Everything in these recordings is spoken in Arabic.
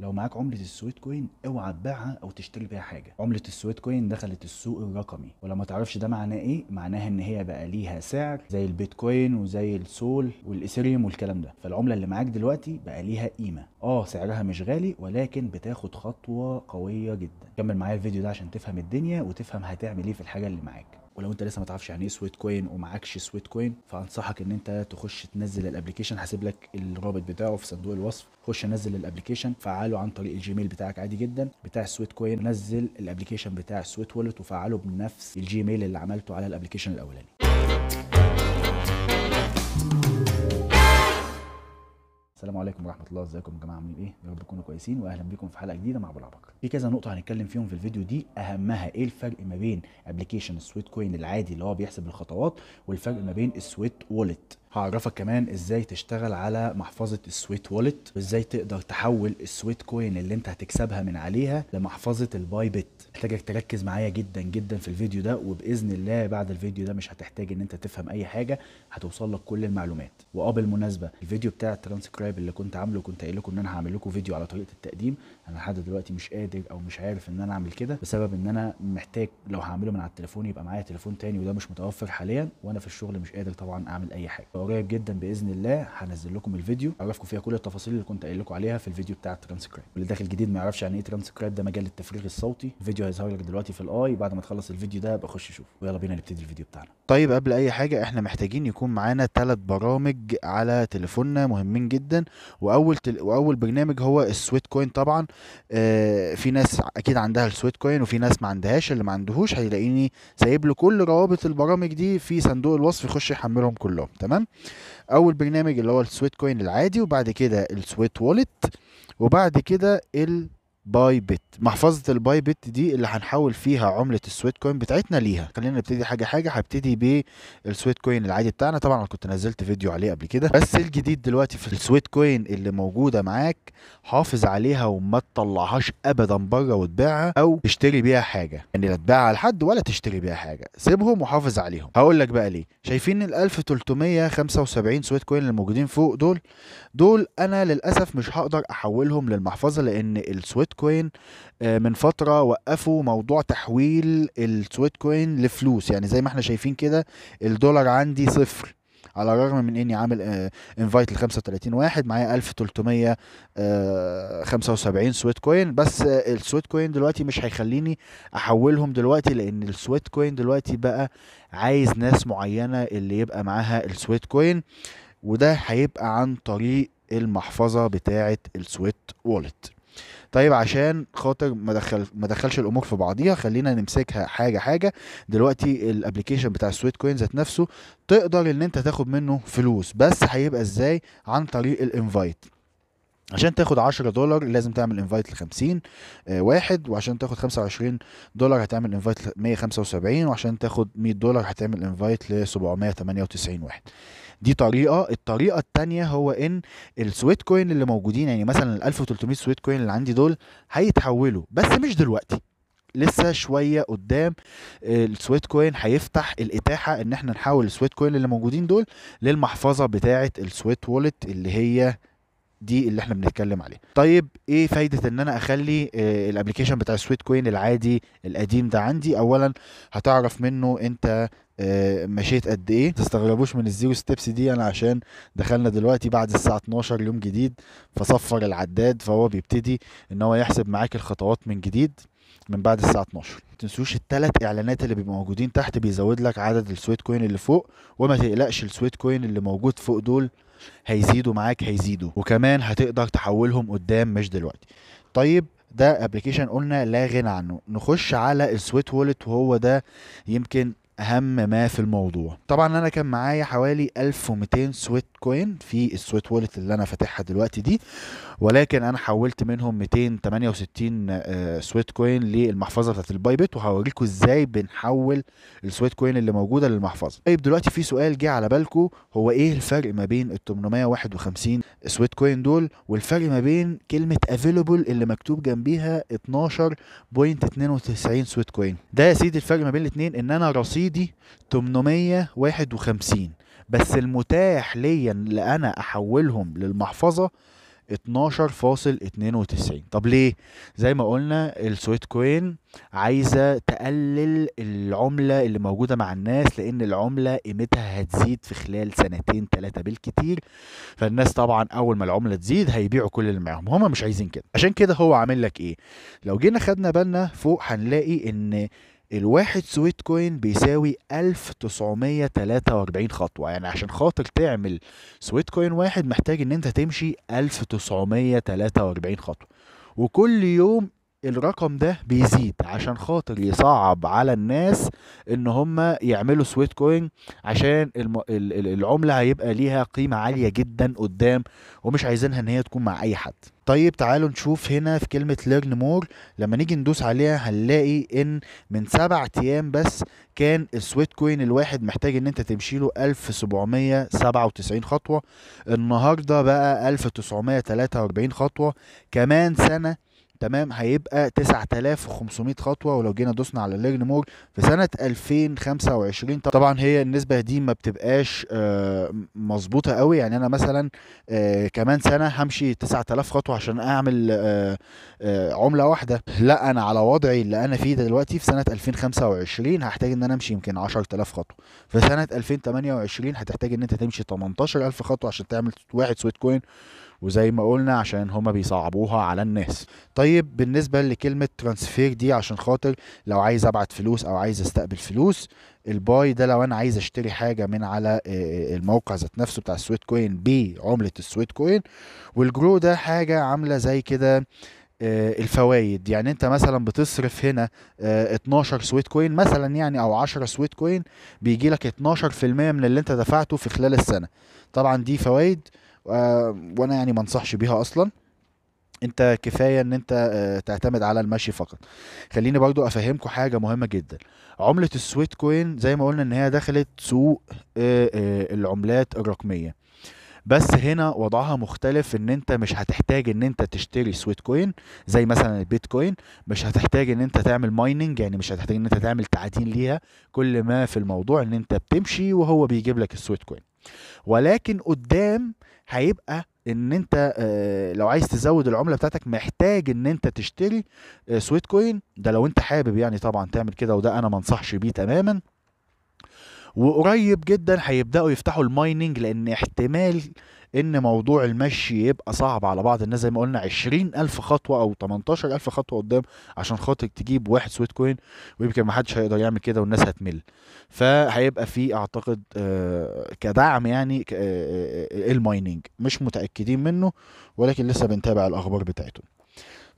لو معاك عملة السويت كوين اوعى تبيعها او تشتري بيها حاجة عملة السويت كوين دخلت السوق الرقمي ولو ما تعرفش ده معناه ايه معناها ان هي بقى ليها سعر زي البيتكوين وزي السول والاثيريوم والكلام ده فالعملة اللي معاك دلوقتي بقى ليها قيمة اه سعرها مش غالي ولكن بتاخد خطوة قوية جدا كمل معايا الفيديو ده عشان تفهم الدنيا وتفهم هتعمل ايه في الحاجة اللي معاك ولو انت لسه ما تعرفش يعني ايه سويت كوين ومعكش سويت كوين فانصحك ان انت تخش تنزل الابلكيشن هسيب لك الرابط بتاعه في صندوق الوصف خش نزل الابلكيشن فعله عن طريق الجيميل بتاعك عادي جدا بتاع سويت كوين نزل الابلكيشن بتاع سويت وولت وفعله بنفس الجيميل اللي عملته على الابلكيشن الاولاني السلام عليكم ورحمه الله ازيكم يا جماعه عاملين ايه يا رب تكونوا كويسين واهلا بيكم في حلقه جديده مع ابو العبقر في كذا نقطه هنتكلم فيهم في الفيديو دي اهمها ايه الفرق ما بين ابلكيشن السويت كوين العادي اللي هو بيحسب الخطوات والفرق ما بين السويت وولت هعرفك كمان ازاي تشتغل على محفظه السويت والت وازاي تقدر تحول السويت كوين اللي انت هتكسبها من عليها لمحفظه الباي بت محتاجك تركز معايا جدا جدا في الفيديو ده وباذن الله بعد الفيديو ده مش هتحتاج ان انت تفهم اي حاجه هتوصل لك كل المعلومات واه بالمناسبه الفيديو بتاع الترانسكرايب اللي كنت عامله كنت قايل لكم ان انا هعمل لكم فيديو على طريقه التقديم انا لحد دلوقتي مش قادر او مش عارف ان انا اعمل كده بسبب ان انا محتاج لو هعمله من على التليفون يبقى معايا تليفون تاني وده مش متوفر حاليا وانا في الشغل مش قادر طبعا اعمل اي حاجه قريب جدا باذن الله هنزل لكم الفيديو اعرفكم فيها كل التفاصيل اللي كنت قايل لكم عليها في الفيديو بتاع الترانسكرايب واللي داخل جديد ما يعرفش يعني ايه ترانسكرايب ده مجال التفريغ الصوتي الفيديو هيظهر لك دلوقتي في الاي بعد ما تخلص الفيديو ده ابقى خش شوف ويلا بينا نبتدي الفيديو بتاعنا طيب قبل اي حاجه احنا محتاجين يكون معانا ثلاث برامج على تليفوننا مهمين جدا واول تل... واول برنامج هو السويت كوين طبعا آه في ناس اكيد عندها السويت كوين وفي ناس ما عندهاش اللي ما عندهوش هيلاقيني سايب له كل روابط البرامج دي في صندوق الوصف يخش يحملهم كلهم تمام اول برنامج اللي هو السويت كوين العادي وبعد كده السويت وولت وبعد كده ال باي بت محفظه الباي بت دي اللي هنحول فيها عمله السويت كوين بتاعتنا ليها خلينا نبتدي حاجه حاجه هبتدي بالسويت كوين العادي بتاعنا طبعا انا كنت نزلت فيديو عليه قبل كده بس الجديد دلوقتي في السويت كوين اللي موجوده معاك حافظ عليها وما تطلعهاش ابدا بره وتبيعها او تشتري بيها حاجه يعني لا تبيعها لحد ولا تشتري بيها حاجه سيبهم وحافظ عليهم هقول لك بقى ليه شايفين ال 1375 سويت كوين اللي موجودين فوق دول دول انا للاسف مش هقدر احولهم للمحفظه لان السويت البيتكوين آه، من فتره وقفوا موضوع تحويل السويت كوين لفلوس يعني زي ما احنا شايفين كده الدولار عندي صفر على الرغم من اني عامل انفايت ل 35 واحد معايا 1375 آه، سويت كوين بس آه، السويت كوين دلوقتي مش هيخليني احولهم دلوقتي لان السويت كوين دلوقتي بقى عايز ناس معينه اللي يبقى معاها السويت كوين وده هيبقى عن طريق المحفظه بتاعه السويت وولت طيب عشان خاطر ما دخل ما دخلش الامور في بعضيها خلينا نمسكها حاجه حاجه دلوقتي الابلكيشن بتاع السويت كوين ذات نفسه تقدر ان انت تاخد منه فلوس بس هيبقى ازاي عن طريق الانفايت عشان تاخد 10 دولار لازم تعمل انفايت ل 50 آه، واحد وعشان تاخد 25 دولار هتعمل انفايت ل 175 وعشان تاخد 100 دولار هتعمل انفايت ل 798 واحد دي طريقه الطريقه الثانيه هو ان السويت كوين اللي موجودين يعني مثلا ال 1300 سويت كوين اللي عندي دول هيتحولوا بس مش دلوقتي لسه شويه قدام آه، السويت كوين هيفتح الاتاحه ان احنا نحول السويت كوين اللي موجودين دول للمحفظه بتاعه السويت وولت اللي هي دي اللي احنا بنتكلم عليه طيب ايه فايده ان انا اخلي آه، الابلكيشن بتاع السويت كوين العادي القديم ده عندي اولا هتعرف منه انت آه، مشيت قد ايه تستغربوش من الزيرو ستيبس دي انا عشان دخلنا دلوقتي بعد الساعه 12 يوم جديد فصفر العداد فهو بيبتدي ان هو يحسب معاك الخطوات من جديد من بعد الساعه 12 ما تنسوش الثلاث اعلانات اللي بيبقوا موجودين تحت بيزود لك عدد السويت كوين اللي فوق وما تقلقش السويت كوين اللي موجود فوق دول هيزيدوا معاك هيزيدوا وكمان هتقدر تحولهم قدام مش دلوقتي طيب ده ابلكيشن قلنا لا غنى عنه نخش على السويت وولت وهو ده يمكن اهم ما في الموضوع طبعا انا كان معايا حوالي 1200 سويت كوين في السويت وولت اللي انا فاتحها دلوقتي دي ولكن انا حولت منهم 268 آه، سويت كوين للمحفظه بتاعت البايبت وهوريكم ازاي بنحول السويت كوين اللي موجوده للمحفظه طيب دلوقتي في سؤال جه على بالكم هو ايه الفرق ما بين ال 851 سويت كوين دول والفرق ما بين كلمه افيلبل اللي مكتوب جنبيها 12.92 سويت كوين ده يا سيدي الفرق ما بين الاثنين ان انا رصيد اوريدي 851 بس المتاح ليا اللي انا احولهم للمحفظه 12.92 طب ليه زي ما قلنا السويت كوين عايزه تقلل العمله اللي موجوده مع الناس لان العمله قيمتها هتزيد في خلال سنتين ثلاثه بالكتير فالناس طبعا اول ما العمله تزيد هيبيعوا كل اللي معاهم هما مش عايزين كده عشان كده هو عامل لك ايه لو جينا خدنا بالنا فوق هنلاقي ان الواحد سويت كوين بيساوي 1943 خطوة يعني عشان خاطر تعمل سويت كوين واحد محتاج ان انت تمشي 1943 خطوة وكل يوم الرقم ده بيزيد عشان خاطر يصعب على الناس ان هم يعملوا سويت كوين عشان العمله هيبقى ليها قيمه عاليه جدا قدام ومش عايزينها ان هي تكون مع اي حد طيب تعالوا نشوف هنا في كلمة ليرن مور لما نيجي ندوس عليها هنلاقي ان من سبع ايام بس كان السويت كوين الواحد محتاج ان انت تمشي له 1797 خطوة النهاردة بقى 1943 خطوة كمان سنة تمام هيبقى 9500 خطوه ولو جينا دوسنا على الليرن مور في سنه 2025 طبعا هي النسبه دي ما بتبقاش آه، مظبوطه قوي يعني انا مثلا آه، كمان سنه همشي 9000 خطوه عشان اعمل آه، عمله واحده لا انا على وضعي اللي انا فيه دلوقتي في سنه 2025 هحتاج ان انا امشي يمكن 10000 خطوه في سنه 2028 هتحتاج ان انت تمشي 18000 خطوه عشان تعمل واحد سويت كوين وزي ما قلنا عشان هما بيصعبوها على الناس طيب بالنسبه لكلمه ترانسفير دي عشان خاطر لو عايز ابعت فلوس او عايز استقبل فلوس الباي ده لو انا عايز اشتري حاجه من على آه، آه، الموقع ذات نفسه بتاع السويت كوين بعمله السويت كوين والجرو ده حاجه عامله زي كده آه، الفوائد يعني انت مثلا بتصرف هنا 12 آه، سويت كوين مثلا يعني او 10 سويت كوين بيجي لك 12% من اللي انت دفعته في خلال السنه طبعا دي فوائد آه، وانا يعني ما انصحش بيها اصلا انت كفايه ان انت تعتمد على المشي فقط خليني برضو افهمكم حاجه مهمه جدا عمله السويت كوين زي ما قلنا ان هي دخلت سوق العملات الرقميه بس هنا وضعها مختلف ان انت مش هتحتاج ان انت تشتري سويت كوين زي مثلا البيتكوين مش هتحتاج ان انت تعمل مايننج يعني مش هتحتاج ان انت تعمل تعدين ليها كل ما في الموضوع ان انت بتمشي وهو بيجيب لك السويت كوين ولكن قدام هيبقى ان انت آه، لو عايز تزود العمله بتاعتك محتاج ان انت تشتري سويت آه، كوين ده لو انت حابب يعني طبعا تعمل كده وده انا ما انصحش بيه تماما وقريب جدا هيبداوا يفتحوا المايننج لان احتمال ان موضوع المشي يبقى صعب على بعض الناس زي ما قلنا 20000 خطوه او 18000 خطوه قدام عشان خاطر تجيب واحد سويت كوين ويمكن ما حدش هيقدر يعمل كده والناس هتمل فهيبقى في اعتقد آه، كدعم يعني آه، آه، المايننج مش متاكدين منه ولكن لسه بنتابع الاخبار بتاعته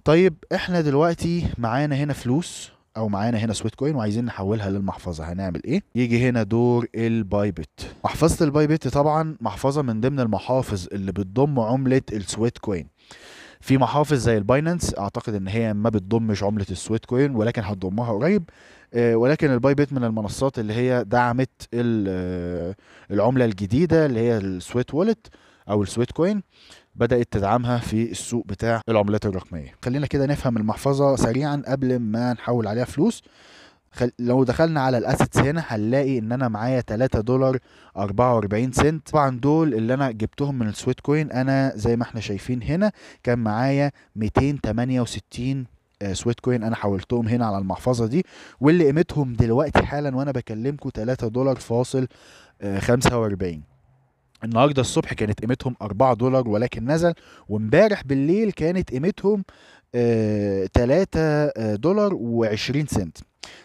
طيب احنا دلوقتي معانا هنا فلوس او معانا هنا سويت كوين وعايزين نحولها للمحفظه هنعمل ايه يجي هنا دور الباي بت محفظه الباي بت طبعا محفظه من ضمن المحافظ اللي بتضم عمله السويت كوين في محافظ زي الباينانس اعتقد ان هي ما بتضمش عمله السويت كوين ولكن هتضمها قريب آه، ولكن الباي من المنصات اللي هي دعمت آه، العمله الجديده اللي هي السويت وولت او السويت كوين بدات تدعمها في السوق بتاع العملات الرقميه خلينا كده نفهم المحفظه سريعا قبل ما نحول عليها فلوس خل... لو دخلنا على الاسيتس هنا هنلاقي ان انا معايا 3 دولار 44 سنت طبعا دول اللي انا جبتهم من السويت كوين انا زي ما احنا شايفين هنا كان معايا 268 آه، سويت كوين انا حولتهم هنا على المحفظه دي واللي قيمتهم دلوقتي حالا وانا بكلمكم 3 دولار فاصل 45 آه، النهارده الصبح كانت قيمتهم 4 دولار ولكن نزل وامبارح بالليل كانت قيمتهم آه 3 آه، دولار و20 سنت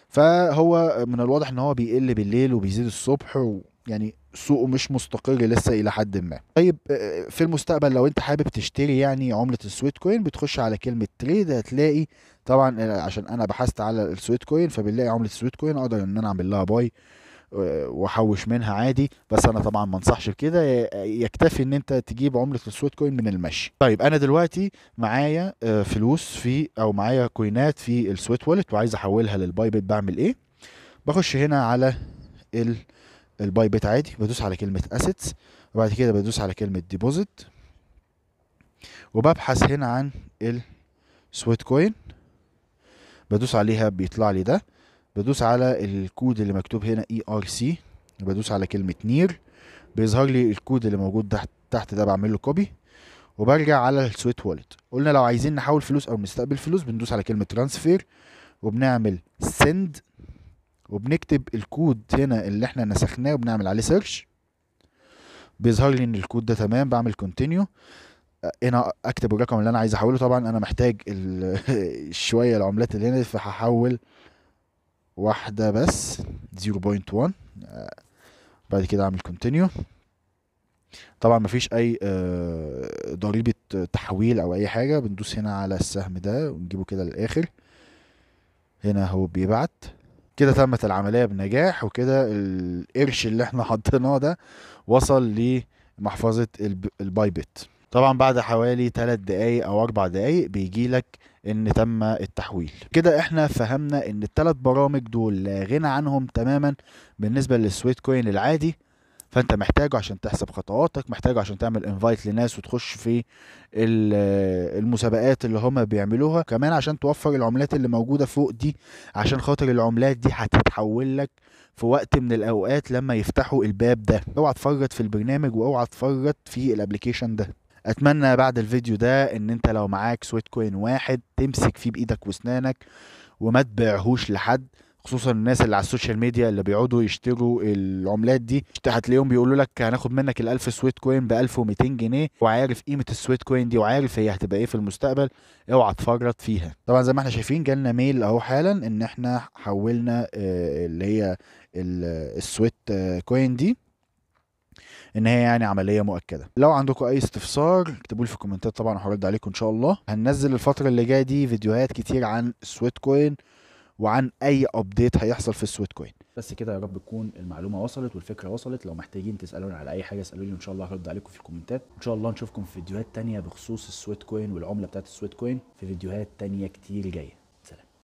فهو من الواضح ان هو بيقل بالليل وبيزيد الصبح و يعني سوقه مش مستقر لسه الى حد ما طيب آه، في المستقبل لو انت حابب تشتري يعني عمله السويت كوين بتخش على كلمه تريد هتلاقي طبعا آه، عشان انا بحثت على السويت كوين فبنلاقي عمله السويت كوين اقدر ان انا اعمل لها باي واحوش منها عادي بس انا طبعا ما انصحش بكده يكتفي ان انت تجيب عمله السويت كوين من المشي طيب انا دلوقتي معايا آه، فلوس في او معايا كوينات في السويت وولت وعايز احولها للباي بيت بعمل ايه بخش هنا على الباي بيت عادي بدوس على كلمه اسيتس وبعد كده بدوس على كلمه ديبوزيت وببحث هنا عن السويت كوين بدوس عليها بيطلع لي ده بدوس على الكود اللي مكتوب هنا اي ار سي بدوس على كلمه نير بيظهر لي الكود اللي موجود تحت تحت ده بعمل له كوبي وبرجع على السويت والت قلنا لو عايزين نحول فلوس او نستقبل فلوس بندوس على كلمه ترانسفير وبنعمل سند وبنكتب الكود هنا اللي احنا نسخناه وبنعمل عليه سيرش بيظهر لي ان الكود ده تمام بعمل كونتينيو هنا اكتب الرقم اللي انا عايز احوله طبعا انا محتاج شويه العملات اللي هنا فهحول واحدة بس 0.1 آه، بعد كده اعمل كونتينيو طبعا مفيش اي آه، ضريبة تحويل او اي حاجة بندوس هنا على السهم ده ونجيبه كده للاخر هنا هو بيبعت كده تمت العملية بنجاح وكده القرش اللي احنا حطيناه ده وصل لمحفظة البايبت طبعا بعد حوالي 3 دقايق او 4 دقايق بيجي لك ان تم التحويل كده احنا فهمنا ان الثلاث برامج دول لا غنى عنهم تماما بالنسبه للسويت كوين العادي فانت محتاجه عشان تحسب خطواتك محتاجه عشان تعمل انفايت لناس وتخش في المسابقات اللي هما بيعملوها كمان عشان توفر العملات اللي موجوده فوق دي عشان خاطر العملات دي هتتحول لك في وقت من الاوقات لما يفتحوا الباب ده اوعى تفرط في البرنامج واوعى تفرط في الابلكيشن ده اتمنى بعد الفيديو ده ان انت لو معاك سويت كوين واحد تمسك فيه بايدك واسنانك وما تبيعهوش لحد خصوصا الناس اللي على السوشيال ميديا اللي بيقعدوا يشتروا العملات دي هتلاقيهم بيقولوا لك هناخد منك ال1000 سويت كوين ب 1200 جنيه وعارف قيمه السويت كوين دي وعارف هي هتبقى ايه في المستقبل اوعى تفرط فيها طبعا زي ما احنا شايفين جالنا ميل اهو حالا ان احنا حولنا آه، اللي هي السويت كوين دي ان هي يعني عمليه مؤكده لو عندكم اي استفسار اكتبوا لي في الكومنتات طبعا هرد عليكم ان شاء الله هننزل الفتره اللي جايه دي فيديوهات كتير عن السويت كوين وعن اي ابديت هيحصل في السويت كوين بس كده يا رب تكون المعلومه وصلت والفكره وصلت لو محتاجين تسالوني على اي حاجه اسالوني ان شاء الله هرد عليكم في الكومنتات ان شاء الله نشوفكم في فيديوهات تانية بخصوص السويت كوين والعمله بتاعت السويت كوين في فيديوهات تانية كتير جايه